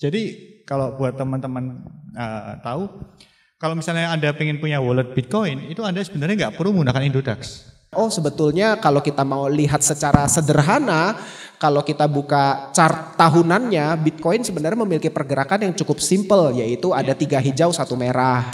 Jadi kalau buat teman-teman uh, tahu, kalau misalnya Anda ingin punya wallet Bitcoin, itu Anda sebenarnya nggak perlu menggunakan Indodax. Oh sebetulnya kalau kita mau lihat secara sederhana, kalau kita buka chart tahunannya, Bitcoin sebenarnya memiliki pergerakan yang cukup simple, yaitu ada tiga hijau, satu merah.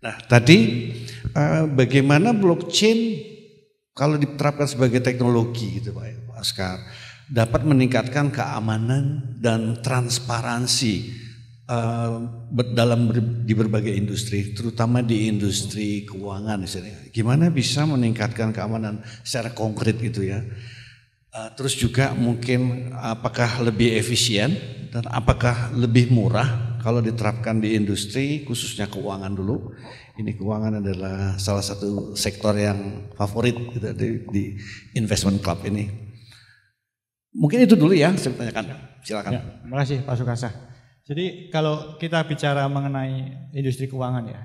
Nah tadi uh, bagaimana blockchain kalau diterapkan sebagai teknologi gitu Pak ya, Askar dapat meningkatkan keamanan dan transparansi uh, dalam ber, di berbagai industri, terutama di industri keuangan. Misalnya. Gimana bisa meningkatkan keamanan secara konkret gitu ya? Uh, terus juga mungkin apakah lebih efisien dan apakah lebih murah kalau diterapkan di industri khususnya keuangan dulu ini keuangan adalah salah satu sektor yang favorit gitu, di, di investment club ini mungkin itu dulu ya saya tanyakan silakan ya, terima kasih Pak Sukasa jadi kalau kita bicara mengenai industri keuangan ya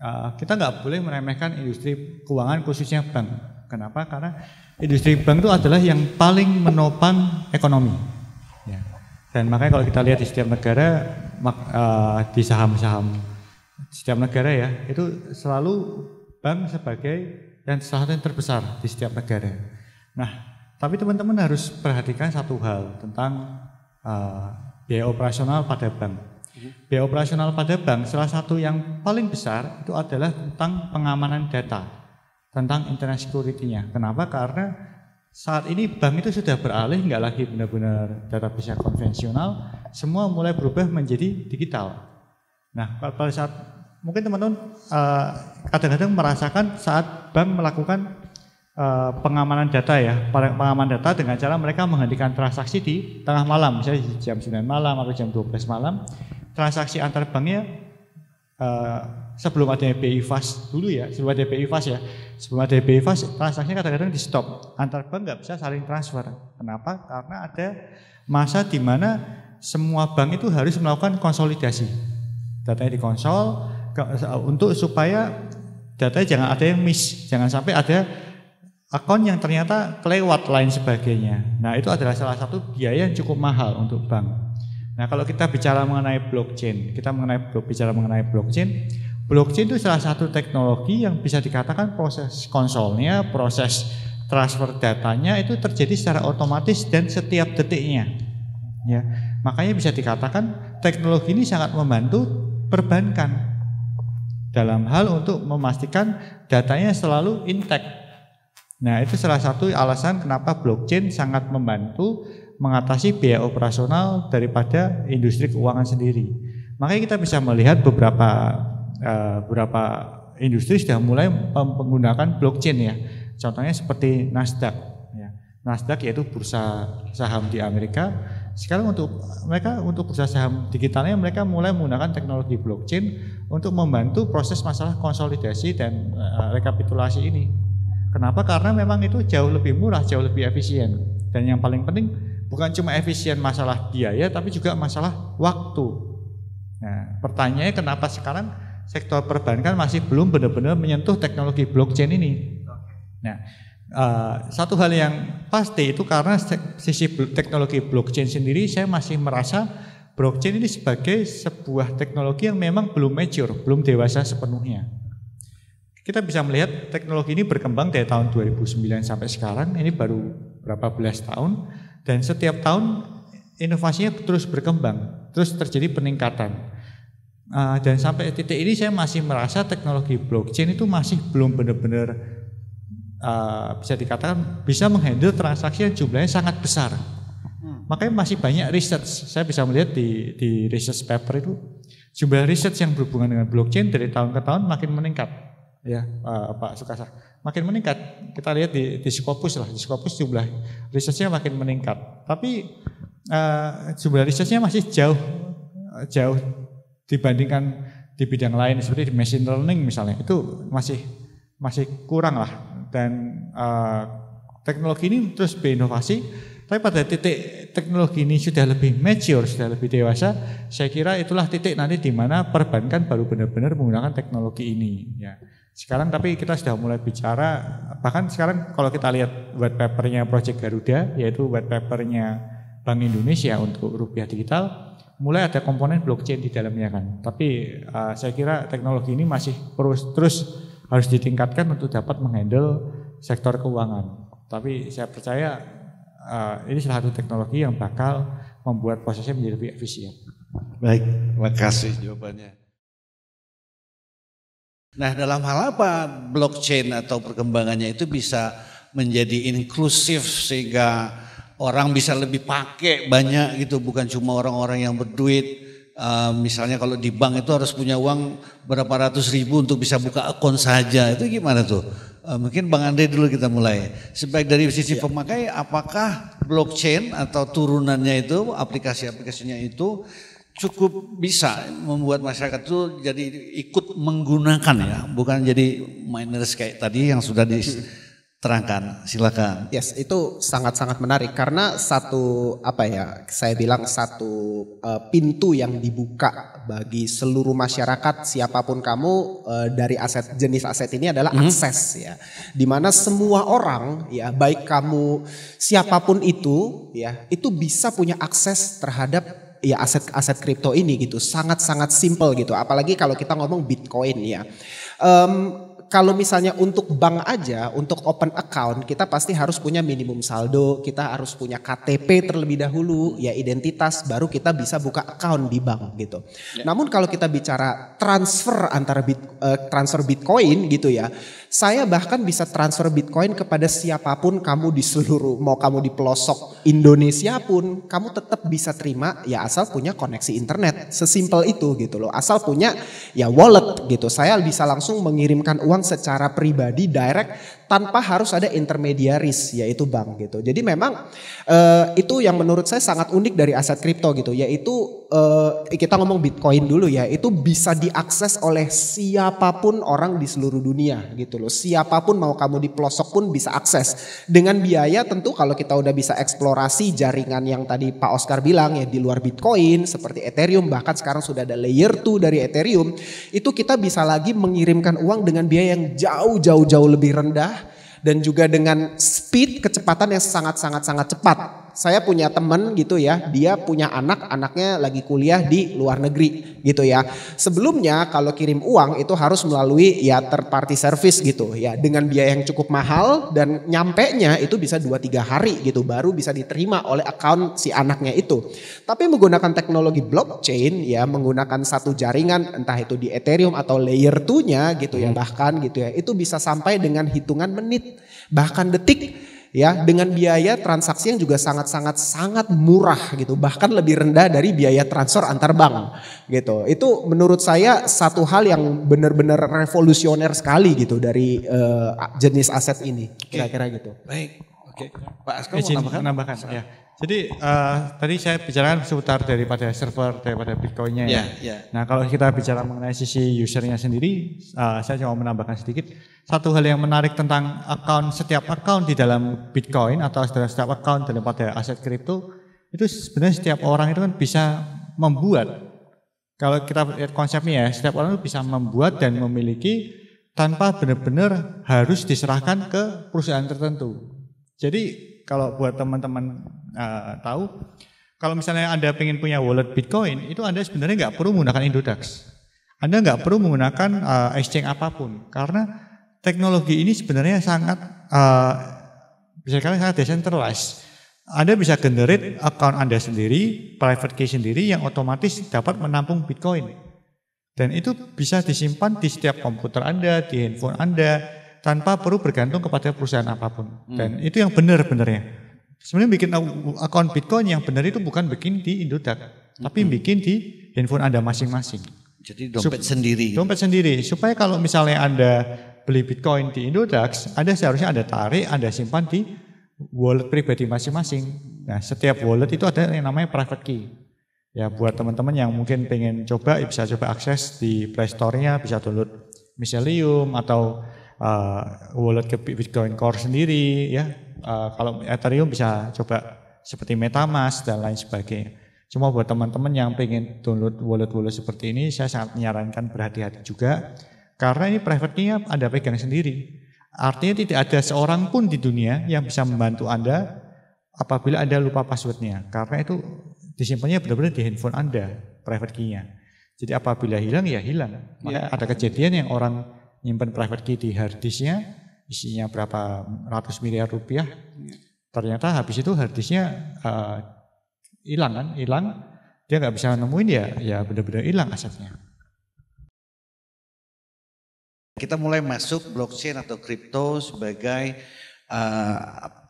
eh, kita nggak boleh meremehkan industri keuangan khususnya bank Kenapa? Karena industri bank itu adalah yang paling menopang ekonomi. Ya. Dan makanya kalau kita lihat di setiap negara uh, di saham-saham setiap negara ya itu selalu bank sebagai yang salah satu yang terbesar di setiap negara. Nah, tapi teman-teman harus perhatikan satu hal tentang uh, biaya operasional pada bank. Biaya operasional pada bank salah satu yang paling besar itu adalah tentang pengamanan data, tentang internet security-nya. Kenapa? Karena saat ini bank itu sudah beralih nggak lagi benar-benar data bisa konvensional, semua mulai berubah menjadi digital. Nah, pada saat mungkin teman-teman kadang eh, kadang-kadang merasakan saat bank melakukan uh, pengamanan data ya, pengamanan data dengan cara mereka menghentikan transaksi di tengah malam, misalnya di jam 9 malam atau jam 12 malam, transaksi antar banknya uh, sebelum ada BI fast dulu ya, sebelum ada BI fast ya, sebelum ada BI fast transaksinya kadang-kadang di stop, antar bank nggak bisa saling transfer. Kenapa? Karena ada masa di mana semua bank itu harus melakukan konsolidasi datanya dikonsol untuk supaya datanya jangan ada yang miss, jangan sampai ada akun yang ternyata kelewat lain sebagainya. Nah, itu adalah salah satu biaya yang cukup mahal untuk bank. Nah, kalau kita bicara mengenai blockchain, kita mengenai bicara mengenai blockchain, blockchain itu salah satu teknologi yang bisa dikatakan proses konsolnya, proses transfer datanya itu terjadi secara otomatis dan setiap detiknya. Ya. Makanya bisa dikatakan teknologi ini sangat membantu perbankan dalam hal untuk memastikan datanya selalu intact. Nah, itu salah satu alasan kenapa blockchain sangat membantu mengatasi biaya operasional daripada industri keuangan sendiri. Makanya kita bisa melihat beberapa uh, beberapa industri sudah mulai menggunakan blockchain ya. Contohnya seperti Nasdaq ya. Nasdaq yaitu bursa saham di Amerika sekarang untuk mereka untuk bursa saham digitalnya mereka mulai menggunakan teknologi blockchain untuk membantu proses masalah konsolidasi dan uh, rekapitulasi ini. Kenapa? Karena memang itu jauh lebih murah, jauh lebih efisien. Dan yang paling penting bukan cuma efisien masalah biaya tapi juga masalah waktu. Nah, pertanyaannya kenapa sekarang sektor perbankan masih belum benar-benar menyentuh teknologi blockchain ini? Nah, Uh, satu hal yang pasti itu karena sisi teknologi blockchain sendiri saya masih merasa blockchain ini sebagai sebuah teknologi yang memang belum mature, belum dewasa sepenuhnya. Kita bisa melihat teknologi ini berkembang dari tahun 2009 sampai sekarang, ini baru berapa belas tahun, dan setiap tahun inovasinya terus berkembang, terus terjadi peningkatan. Uh, dan sampai titik ini saya masih merasa teknologi blockchain itu masih belum benar-benar Eh, bisa dikatakan bisa menghandle transaksi yang jumlahnya sangat besar. Hmm. Makanya masih banyak research. Saya bisa melihat di, di research paper itu jumlah research yang berhubungan dengan blockchain dari tahun ke tahun makin meningkat. Ya, uh, Pak Sukasa, makin meningkat. Kita lihat di, di Scopus lah, di Scopus jumlah researchnya makin meningkat. Tapi uh, jumlah researchnya masih jauh jauh dibandingkan di bidang lain seperti di machine learning misalnya itu masih masih kurang lah dan uh, teknologi ini terus berinovasi tapi pada titik teknologi ini sudah lebih mature, sudah lebih dewasa, saya kira itulah titik nanti di mana perbankan baru benar-benar menggunakan teknologi ini. Ya. Sekarang tapi kita sudah mulai bicara, bahkan sekarang kalau kita lihat white papernya Project Garuda, yaitu white papernya Bank Indonesia untuk rupiah digital, mulai ada komponen blockchain di dalamnya kan. Tapi uh, saya kira teknologi ini masih terus terus harus ditingkatkan untuk dapat menghandle sektor keuangan. Tapi saya percaya uh, ini salah satu teknologi yang bakal membuat prosesnya menjadi lebih efisien. Baik, terima kasih jawabannya. Nah, dalam hal apa blockchain atau perkembangannya itu bisa menjadi inklusif sehingga orang bisa lebih pakai banyak gitu, bukan cuma orang-orang yang berduit, uh, misalnya kalau di bank itu harus punya uang berapa ratus ribu untuk bisa buka akun saja. Itu gimana tuh? Uh, mungkin Bang Andre dulu kita mulai. Sebaik dari sisi iya. pemakai, apakah blockchain atau turunannya itu, aplikasi-aplikasinya itu cukup bisa membuat masyarakat itu jadi ikut menggunakan ya, bukan jadi miners kayak tadi yang sudah di terangkan silakan yes itu sangat-sangat menarik karena satu apa ya saya bilang satu uh, pintu yang dibuka bagi seluruh masyarakat siapapun kamu uh, dari aset jenis aset ini adalah mm -hmm. akses ya dimana semua orang ya baik kamu siapapun itu ya itu bisa punya akses terhadap ya aset aset kripto ini gitu sangat sangat simple gitu apalagi kalau kita ngomong bitcoin ya um, kalau misalnya untuk bank aja, untuk open account kita pasti harus punya minimum saldo, kita harus punya KTP terlebih dahulu, ya identitas baru kita bisa buka account di bank gitu. Ya. Namun kalau kita bicara transfer antara bit, uh, transfer Bitcoin gitu ya, saya bahkan bisa transfer Bitcoin kepada siapapun kamu di seluruh, mau kamu di pelosok Indonesia pun, kamu tetap bisa terima ya asal punya koneksi internet. Sesimpel itu gitu loh. Asal punya ya wallet gitu. Saya bisa langsung mengirimkan uang secara pribadi direct tanpa harus ada intermediaris yaitu bank gitu. Jadi memang uh, itu yang menurut saya sangat unik dari aset kripto gitu yaitu uh, kita ngomong Bitcoin dulu ya itu bisa diakses oleh siapapun orang di seluruh dunia gitu loh. Siapapun mau kamu di pelosok pun bisa akses dengan biaya tentu kalau kita udah bisa eksplorasi jaringan yang tadi Pak Oscar bilang ya di luar Bitcoin seperti Ethereum bahkan sekarang sudah ada layer 2 dari Ethereum itu kita bisa lagi mengirimkan uang dengan biaya yang jauh jauh jauh lebih rendah dan juga dengan speed kecepatan yang sangat-sangat sangat cepat saya punya temen gitu ya, dia punya anak, anaknya lagi kuliah di luar negeri gitu ya. Sebelumnya kalau kirim uang itu harus melalui ya third party service gitu ya dengan biaya yang cukup mahal dan nyampe nya itu bisa 2-3 hari gitu baru bisa diterima oleh account si anaknya itu. Tapi menggunakan teknologi blockchain ya menggunakan satu jaringan entah itu di Ethereum atau layer 2-nya gitu ya hmm. bahkan gitu ya itu bisa sampai dengan hitungan menit bahkan detik Ya, ya dengan biaya transaksi yang juga sangat-sangat sangat murah gitu bahkan lebih rendah dari biaya transfer antar bank gitu itu menurut saya satu hal yang benar-benar revolusioner sekali gitu dari uh, jenis aset ini kira-kira gitu baik oke Pak Asko eh, mau nambahkan, nambahkan ya jadi uh, tadi saya bicarakan seputar daripada server daripada Bitcoinnya ya. Yeah, ya. Nah kalau kita bicara mengenai sisi usernya sendiri, uh, saya cuma menambahkan sedikit satu hal yang menarik tentang account setiap account di dalam Bitcoin atau setiap account daripada aset kripto itu sebenarnya setiap orang itu kan bisa membuat. Kalau kita lihat konsepnya ya, setiap orang itu bisa membuat dan memiliki tanpa benar-benar harus diserahkan ke perusahaan tertentu. Jadi kalau buat teman-teman uh, tahu, kalau misalnya Anda ingin punya wallet Bitcoin, itu Anda sebenarnya nggak perlu menggunakan Indodax. Anda nggak perlu menggunakan uh, exchange apapun, karena teknologi ini sebenarnya sangat, uh, bisa dikatakan sangat decentralized. Anda bisa generate account Anda sendiri, private key sendiri yang otomatis dapat menampung Bitcoin. Dan itu bisa disimpan di setiap komputer Anda, di handphone Anda, tanpa perlu bergantung kepada perusahaan apapun. Hmm. Dan itu yang benar-benarnya. Sebenarnya bikin akun Bitcoin yang benar itu bukan bikin di Indodax, hmm. tapi bikin di handphone Anda masing-masing. Jadi dompet Sup sendiri. Dompet sendiri. Supaya kalau misalnya Anda beli Bitcoin di Indodax, Anda seharusnya Anda tarik, Anda simpan di wallet pribadi masing-masing. Nah, setiap wallet itu ada yang namanya private key. Ya, buat teman-teman yang mungkin pengen coba, ya bisa coba akses di Play Store-nya, bisa download Mycelium atau uh, wallet ke Bitcoin Core sendiri ya. Uh, kalau Ethereum bisa coba seperti MetaMask dan lain sebagainya. Cuma buat teman-teman yang pengen download wallet-wallet seperti ini, saya sangat menyarankan berhati-hati juga. Karena ini private key Anda pegang sendiri. Artinya tidak ada seorang pun di dunia yang bisa membantu Anda apabila Anda lupa passwordnya. Karena itu disimpannya benar-benar di handphone Anda, private key-nya. Jadi apabila hilang ya hilang. Maka ya. Ada kejadian yang orang nyimpan private key di harddisknya, isinya berapa ratus miliar rupiah. Ternyata habis itu harddisknya hilang uh, eh, hilang kan, hilang. Dia nggak bisa nemuin ya, ya benar-benar hilang asetnya. Kita mulai masuk blockchain atau crypto sebagai uh,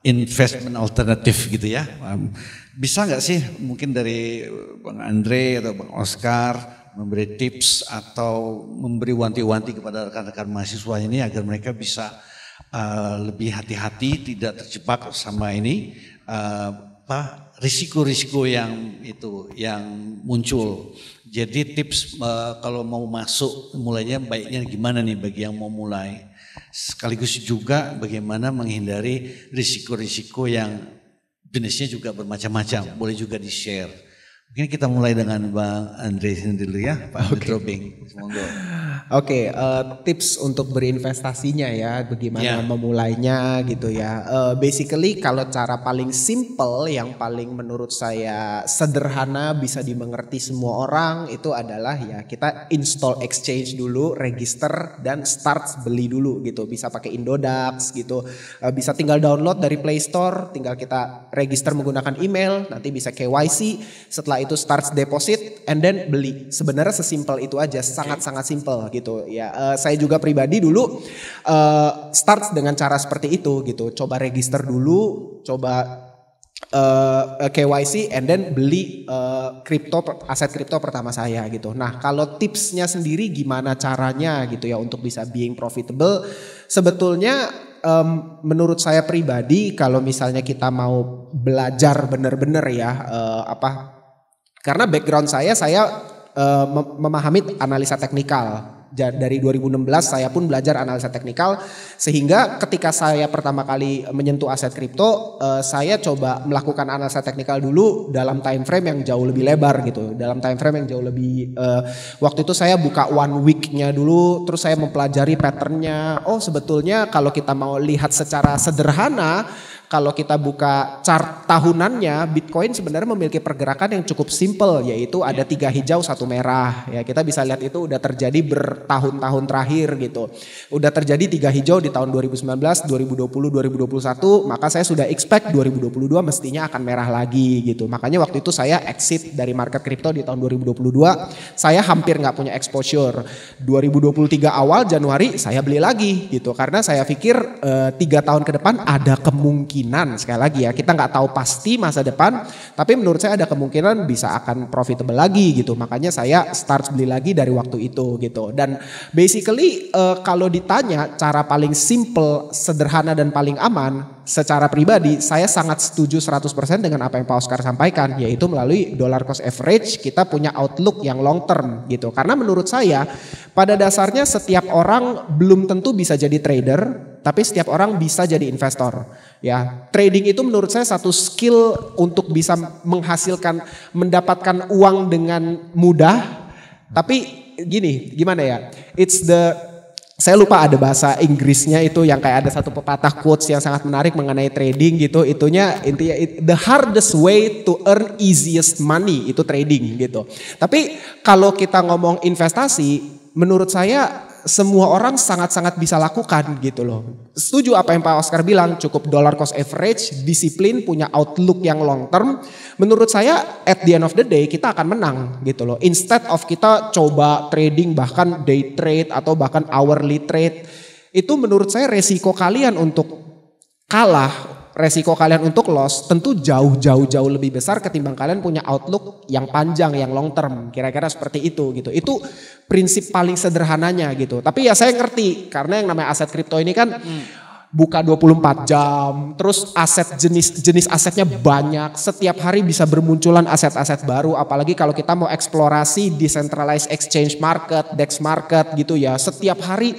investment alternatif gitu ya. Um, bisa nggak sih mungkin dari Bang Andre atau Bang Oscar memberi tips atau memberi wanti-wanti kepada rekan-rekan mahasiswa ini agar mereka bisa uh, lebih hati-hati, tidak terjebak sama ini uh, apa risiko-risiko yang itu yang muncul. Jadi tips uh, kalau mau masuk mulainya baiknya gimana nih bagi yang mau mulai. Sekaligus juga bagaimana menghindari risiko-risiko yang jenisnya juga bermacam-macam, boleh juga di-share. Mungkin kita mulai dengan Bang Andre sendiri ya, Pak Andre okay. Oke, okay, uh, eh, tips untuk berinvestasinya ya, bagaimana yeah. memulainya gitu ya. Uh, basically kalau cara paling simple yang paling menurut saya sederhana bisa dimengerti semua orang itu adalah ya kita install exchange dulu, register dan start beli dulu gitu. Bisa pakai Indodax gitu. Uh, bisa tinggal download dari Play Store, tinggal kita register menggunakan email, nanti bisa KYC. Setelah itu starts deposit and then beli. Sebenarnya sesimpel itu aja, sangat-sangat simple gitu. Ya, uh, saya juga pribadi dulu uh, starts dengan cara seperti itu gitu. Coba register dulu, coba uh, eh, KYC and then beli uh, kripto aset kripto pertama saya gitu. Nah, kalau tipsnya sendiri gimana caranya gitu ya untuk bisa being profitable? Sebetulnya um, menurut saya pribadi kalau misalnya kita mau belajar benar-benar ya uh, apa karena background saya saya uh, memahami analisa teknikal. Dari 2016 saya pun belajar analisa teknikal sehingga ketika saya pertama kali menyentuh aset kripto uh, saya coba melakukan analisa teknikal dulu dalam time frame yang jauh lebih lebar gitu. Dalam time frame yang jauh lebih uh, waktu itu saya buka one week-nya dulu terus saya mempelajari patternnya. Oh sebetulnya kalau kita mau lihat secara sederhana kalau kita buka chart tahunannya Bitcoin sebenarnya memiliki pergerakan yang cukup simple yaitu ada tiga hijau satu merah ya kita bisa lihat itu udah terjadi bertahun-tahun terakhir gitu udah terjadi tiga hijau di tahun 2019 2020 2021 maka saya sudah expect 2022 mestinya akan merah lagi gitu makanya waktu itu saya exit dari market crypto di tahun 2022 saya hampir nggak punya exposure 2023 awal Januari saya beli lagi gitu karena saya pikir eh, tiga eh, tahun ke depan ada kemungkinan kemungkinan sekali lagi ya kita nggak tahu pasti masa depan tapi menurut saya ada kemungkinan bisa akan profitable lagi gitu makanya saya start beli lagi dari waktu itu gitu dan basically uh, kalau ditanya cara paling simple sederhana dan paling aman secara pribadi saya sangat setuju 100% dengan apa yang Pak Oscar sampaikan yaitu melalui dollar cost average kita punya outlook yang long term gitu karena menurut saya pada dasarnya setiap orang belum tentu bisa jadi trader tapi setiap orang bisa jadi investor. Ya, trading itu menurut saya satu skill untuk bisa menghasilkan mendapatkan uang dengan mudah. Tapi gini, gimana ya? It's the saya lupa ada bahasa Inggrisnya itu yang kayak ada satu pepatah quotes yang sangat menarik mengenai trading gitu itunya intinya the hardest way to earn easiest money itu trading gitu tapi kalau kita ngomong investasi menurut saya semua orang sangat-sangat bisa lakukan gitu loh. Setuju apa yang Pak Oscar bilang, cukup dollar cost average, disiplin, punya outlook yang long term. Menurut saya at the end of the day kita akan menang gitu loh. Instead of kita coba trading bahkan day trade atau bahkan hourly trade. Itu menurut saya resiko kalian untuk kalah resiko kalian untuk loss tentu jauh-jauh-jauh lebih besar ketimbang kalian punya outlook yang panjang, yang long term. Kira-kira seperti itu gitu. Itu prinsip paling sederhananya gitu. Tapi ya saya ngerti karena yang namanya aset kripto ini kan buka 24 jam, terus aset jenis jenis asetnya banyak. Setiap hari bisa bermunculan aset-aset baru apalagi kalau kita mau eksplorasi decentralized exchange market, DEX market gitu ya. Setiap hari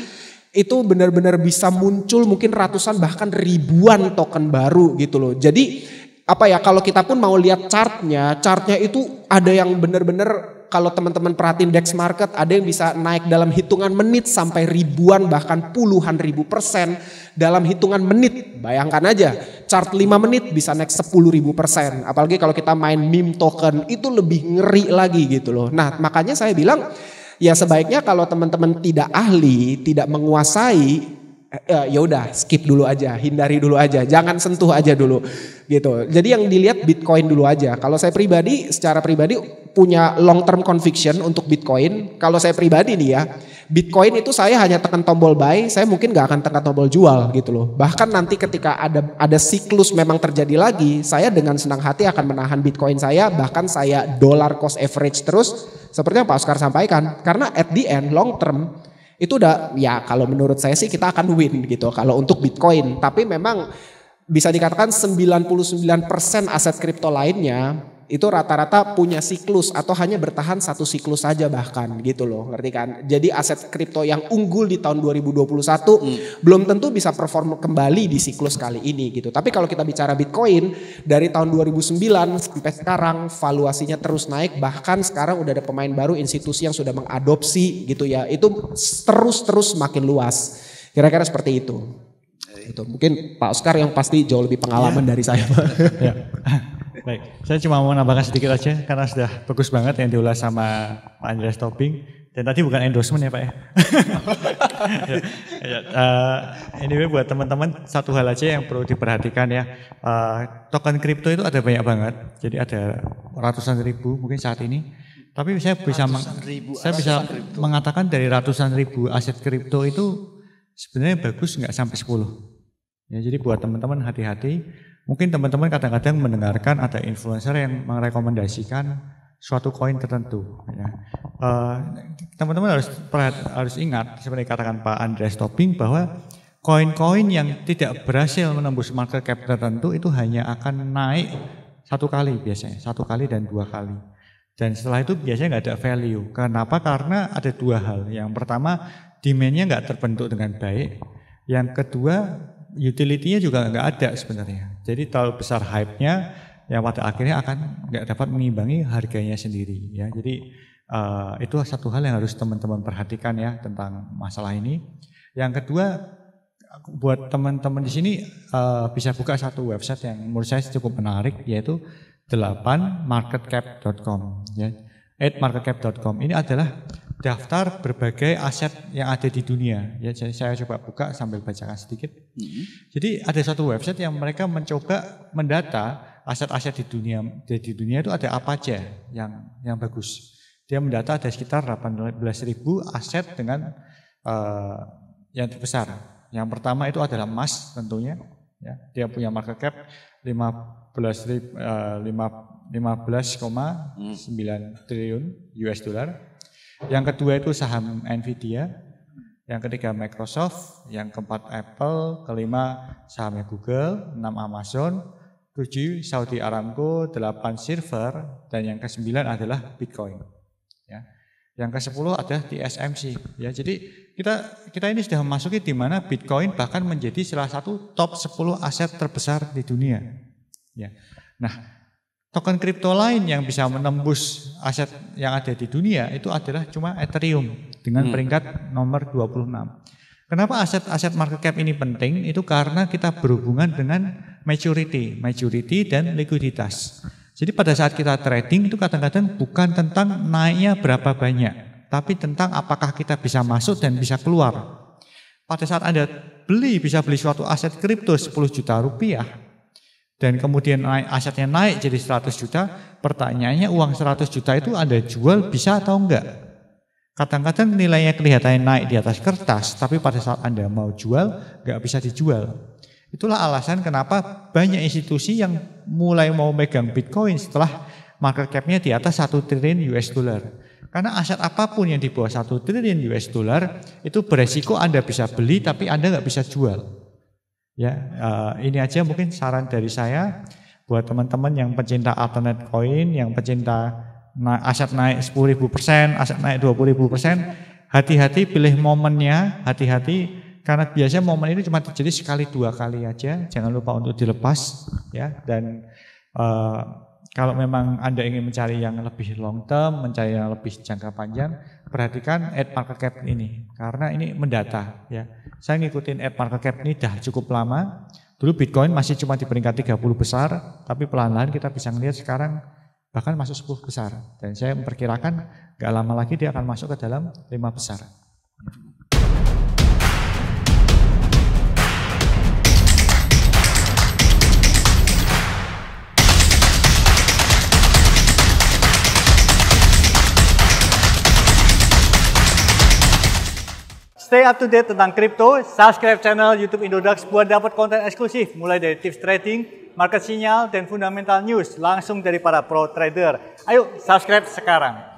itu benar-benar bisa muncul mungkin ratusan bahkan ribuan token baru gitu loh. Jadi apa ya kalau kita pun mau lihat chartnya, chartnya itu ada yang benar-benar kalau teman-teman perhatiin DEX market ada yang bisa naik dalam hitungan menit sampai ribuan bahkan puluhan ribu persen dalam hitungan menit. Bayangkan aja chart 5 menit bisa naik 10 ribu persen. Apalagi kalau kita main meme token itu lebih ngeri lagi gitu loh. Nah makanya saya bilang Ya sebaiknya kalau teman-teman tidak ahli, tidak menguasai, uh, ya udah skip dulu aja, hindari dulu aja, jangan sentuh aja dulu gitu. Jadi yang dilihat Bitcoin dulu aja. Kalau saya pribadi secara pribadi punya long term conviction untuk Bitcoin. Kalau saya pribadi nih ya, Bitcoin itu saya hanya tekan tombol buy, saya mungkin nggak akan tekan tombol jual gitu loh. Bahkan nanti ketika ada ada siklus memang terjadi lagi, saya dengan senang hati akan menahan Bitcoin saya bahkan saya dollar cost average terus seperti yang Pak Oscar sampaikan karena at the end long term itu udah ya kalau menurut saya sih kita akan win gitu kalau untuk Bitcoin. Tapi memang bisa dikatakan 99% aset kripto lainnya itu rata-rata punya siklus atau hanya bertahan satu siklus saja bahkan gitu loh ngerti kan jadi aset kripto yang unggul di tahun 2021 hmm. belum tentu bisa perform kembali di siklus kali ini gitu tapi kalau kita bicara Bitcoin dari tahun 2009 sampai sekarang valuasinya terus naik bahkan sekarang udah ada pemain baru institusi yang sudah mengadopsi gitu ya itu terus-terus makin luas kira-kira seperti itu itu mungkin Pak Oscar yang pasti jauh lebih pengalaman ya. dari saya Pak. Ya. Baik, saya cuma mau nambahkan sedikit aja karena sudah bagus banget yang diulas sama Pak Andreas Topping. Dan tadi bukan endorsement ya Pak ya. ya uh, anyway buat teman-teman satu hal aja yang perlu diperhatikan ya. Uh, token kripto itu ada banyak banget. Jadi ada ratusan ribu mungkin saat ini. Tapi saya bisa meng ribu, saya bisa mengatakan dari ratusan ribu aset kripto itu sebenarnya bagus nggak sampai 10. Ya, jadi buat teman-teman hati-hati Mungkin teman-teman kadang-kadang mendengarkan ada influencer yang merekomendasikan suatu koin tertentu. Ya. Eh, teman-teman harus harus ingat seperti katakan Pak Andreas Topping bahwa koin-koin yang tidak berhasil menembus market cap tertentu itu hanya akan naik satu kali biasanya, satu kali dan dua kali. Dan setelah itu biasanya nggak ada value. Kenapa? Karena ada dua hal. Yang pertama, demandnya nggak terbentuk dengan baik. Yang kedua, utility-nya juga nggak ada sebenarnya. Jadi terlalu besar hype-nya yang pada akhirnya akan nggak dapat mengimbangi harganya sendiri ya. Jadi uh, itu satu hal yang harus teman-teman perhatikan ya tentang masalah ini. Yang kedua buat teman-teman di sini uh, bisa buka satu website yang menurut saya cukup menarik yaitu 8marketcap.com ya. 8marketcap.com ini adalah daftar berbagai aset yang ada di dunia. Ya, jadi saya coba buka sambil bacakan sedikit. Mm-hmm. Jadi ada satu website yang mereka mencoba mendata aset-aset di dunia. di dunia itu ada apa aja yang yang bagus. Dia mendata ada sekitar 18.000 aset dengan uh, yang terbesar. Yang pertama itu adalah emas tentunya. Ya, dia punya market cap 15 uh, 15,9 triliun US dollar. Yang kedua itu saham Nvidia, yang ketiga Microsoft, yang keempat Apple, kelima sahamnya Google, enam Amazon, tujuh Saudi Aramco, delapan Silver, dan yang kesembilan adalah Bitcoin. Ya. Yang ke-10 ada TSMC. Ya, jadi kita kita ini sudah memasuki di mana Bitcoin bahkan menjadi salah satu top 10 aset terbesar di dunia. Ya. Nah, Token kripto lain yang bisa menembus aset yang ada di dunia itu adalah cuma Ethereum dengan hmm. peringkat nomor 26. Kenapa aset-aset market cap ini penting? Itu karena kita berhubungan dengan maturity, maturity dan likuiditas. Jadi pada saat kita trading itu kadang-kadang bukan tentang naiknya berapa banyak, tapi tentang apakah kita bisa masuk dan bisa keluar. Pada saat Anda beli, bisa beli suatu aset kripto 10 juta rupiah, dan kemudian naik, asetnya naik jadi 100 juta, pertanyaannya uang 100 juta itu Anda jual bisa atau enggak? Kadang-kadang nilainya kelihatannya naik di atas kertas, tapi pada saat Anda mau jual, enggak bisa dijual. Itulah alasan kenapa banyak institusi yang mulai mau megang Bitcoin setelah market cap-nya di atas 1 triliun US dollar. Karena aset apapun yang di bawah 1 triliun US dollar itu beresiko Anda bisa beli tapi Anda nggak bisa jual. Ya, uh, ini aja mungkin saran dari saya buat teman-teman yang pecinta alternate coin, yang pecinta na aset naik 10.000 persen, aset naik 20.000 persen, hati-hati pilih momennya, hati-hati karena biasanya momen ini cuma terjadi sekali dua kali aja, jangan lupa untuk dilepas ya dan uh, kalau memang Anda ingin mencari yang lebih long term, mencari yang lebih jangka panjang, perhatikan ad market cap ini karena ini mendata ya. Saya ngikutin app market cap ini dah cukup lama. Dulu Bitcoin masih cuma di peringkat 30 besar, tapi pelan-pelan kita bisa melihat sekarang bahkan masuk 10 besar. Dan saya memperkirakan gak lama lagi dia akan masuk ke dalam lima besar. Stay up to date tentang crypto. subscribe channel YouTube Indodax buat dapat konten eksklusif mulai dari tips trading, market sinyal, dan fundamental news langsung dari para pro trader. Ayo subscribe sekarang.